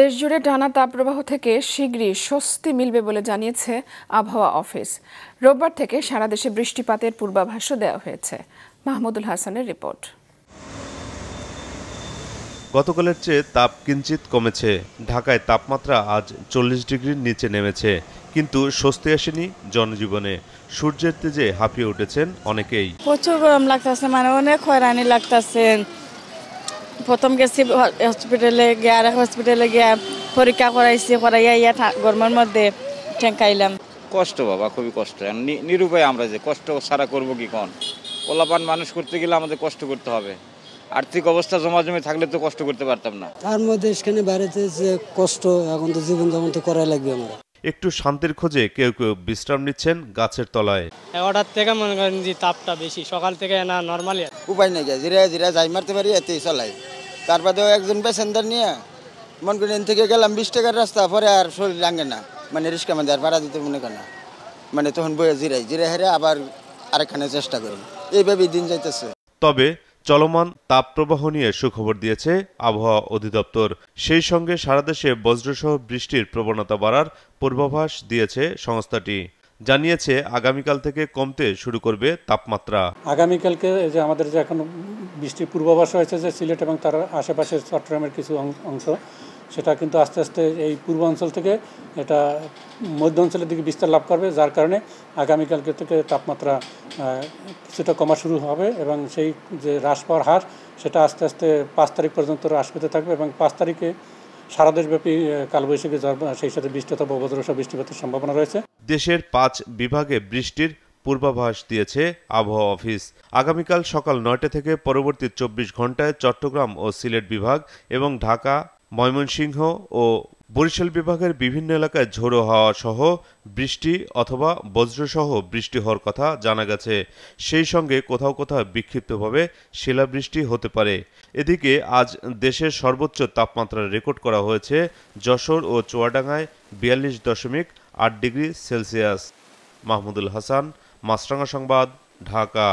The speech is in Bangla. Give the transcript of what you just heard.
দেশজুড়ে টানা তাপপ্রবাহ থেকে শীঘ্রই স্বস্তি মিলবে বলে জানিয়েছে আবহাওয়া অফিস রোববার থেকে সারা দেশে বৃষ্টিপাতের পূর্বাভাসও দেওয়া হয়েছে মাহমুদুল হাসানের রিপোর্ট গতকালের চেয়ে তাপ কিঞ্চিত কমেছে ঢাকায় তাপমাত্রা আজ চল্লিশ ডিগ্রির নিচে নেমেছে কিন্তু স্বস্তি আসেনি জনজীবনে সূর্যের তেজে হাঁপিয়ে উঠেছেন অনেকেই প্রচুর গরম লাগতেছে মানে অনেক হয়রানি লাগতেছেন প্রথম গেছি হসপিটালে গিয়া আর হসপিটালে গিয়া পরীক্ষা করাইছি করাইয়া ইয়া গরমের মধ্যে ঠেঙ্কাইলাম কষ্ট বাবা খুবই কষ্ট নিরুপায় আমরা যে কষ্ট সারা করব কি কন পোলাপান মানুষ করতে গেলে আমাদের কষ্ট করতে হবে আর্থিক অবস্থা জমা জমি থাকলে তো কষ্ট করতে পারতাম না তার মধ্যে এখানে বাড়িতে যে কষ্ট এখন তো জীবন যেমন তো করাই লাগবে আমরা একটু শান্তির খোঁজে কেউ কেউ বিশ্রাম নিচ্ছেন গাছের তলায় হঠাৎ থেকে মনে করেন যে তাপটা বেশি সকাল থেকে না নর্মালি উপায় নেই জিরা জিরা যাই মারতে পারি এতেই চলাই তারপরে বাদেও একজন প্যাসেঞ্জার নিয়ে মন করি এন থেকে গেলাম বিশ টাকার রাস্তা পরে আর শরীর লাগে না মানে রিক্সা মধ্যে আর ভাড়া দিতে মনে করে না মানে তখন বইয়ে জিরাই জিরাই হেরে আবার আরেকখানে চেষ্টা করি এইভাবেই দিন যাইতেছে তবে চলমান তাপপ্রবাহ নিয়ে সুখবর দিয়েছে আবহাওয়া অধিদপ্তর সেই সঙ্গে সারা দেশে বজ্রসহ বৃষ্টির প্রবণতা বাড়ার পূর্বাভাস দিয়েছে সংস্থাটি জানিয়েছে আগামীকাল থেকে কমতে শুরু করবে তাপমাত্রা আগামীকালকে যে আমাদের যে এখন বৃষ্টির পূর্বাভাস হয়েছে যে সিলেট এবং তার আশেপাশের চট্টগ্রামের কিছু অংশ সেটা কিন্তু আস্তে আস্তে এই পূর্বাঞ্চল থেকে এটা মধ্য অঞ্চলের দিকে বিস্তার লাভ করবে যার কারণে আগামীকালকে থেকে তাপমাত্রা কিছুটা কমা শুরু হবে এবং সেই যে হ্রাস পাওয়ার হার সেটা আস্তে আস্তে পাঁচ তারিখ পর্যন্ত হ্রাস পেতে থাকবে এবং পাঁচ তারিখে সারা দেশব্যাপী কালবৈশাখী সেই সাথে বৃষ্টি অথবা বৃষ্টিপাতের সম্ভাবনা রয়েছে দেশের পাঁচ বিভাগে বৃষ্টির পূর্বাভাস দিয়েছে আবহাওয়া অফিস আগামীকাল সকাল নয়টা থেকে পরবর্তী চব্বিশ ঘন্টায় চট্টগ্রাম ও সিলেট বিভাগ এবং ঢাকা ময়মনসিংহ ও বরিশাল বিভাগের বিভিন্ন এলাকায় ঝোড়ো হাওয়া সহ বৃষ্টি অথবা বজ্রসহ বৃষ্টি হওয়ার কথা জানা গেছে সেই সঙ্গে কোথাও কোথাও বিক্ষিপ্তভাবে শিলাবৃষ্টি হতে পারে এদিকে আজ দেশের সর্বোচ্চ তাপমাত্রা রেকর্ড করা হয়েছে যশোর ও চুয়াডাঙ্গায় বিয়াল্লিশ দশমিক আট ডিগ্রি সেলসিয়াস মাহমুদুল হাসান মাছরাঙা সংবাদ ঢাকা